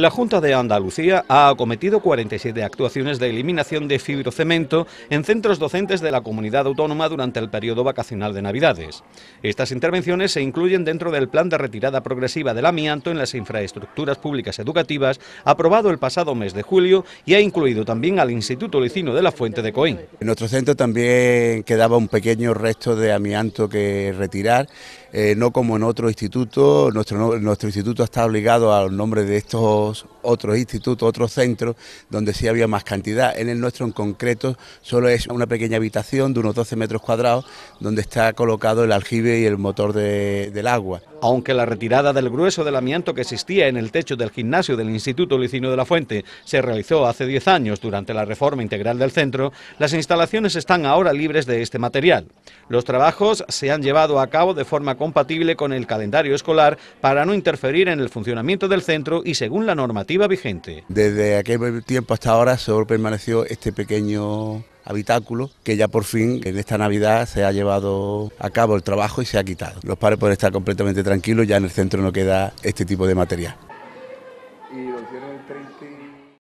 La Junta de Andalucía ha acometido 47 actuaciones de eliminación de fibrocemento en centros docentes de la comunidad autónoma durante el periodo vacacional de Navidades. Estas intervenciones se incluyen dentro del plan de retirada progresiva del amianto en las infraestructuras públicas educativas aprobado el pasado mes de julio y ha incluido también al Instituto Licino de la Fuente de Coín. En nuestro centro también quedaba un pequeño resto de amianto que retirar eh, no como en otro instituto, nuestro, nuestro instituto está obligado al nombre de estos otros institutos, otros centros, donde sí había más cantidad. En el nuestro en concreto solo es una pequeña habitación de unos 12 metros cuadrados donde está colocado el aljibe y el motor de, del agua. Aunque la retirada del grueso del amianto que existía en el techo del gimnasio del Instituto Licino de la Fuente se realizó hace 10 años durante la reforma integral del centro, las instalaciones están ahora libres de este material. Los trabajos se han llevado a cabo de forma compatible con el calendario escolar para no interferir en el funcionamiento del centro y según la normativa vigente. Desde aquel tiempo hasta ahora solo permaneció este pequeño habitáculo que ya por fin en esta Navidad se ha llevado a cabo el trabajo y se ha quitado. Los padres pueden estar completamente tranquilos, ya en el centro no queda este tipo de material.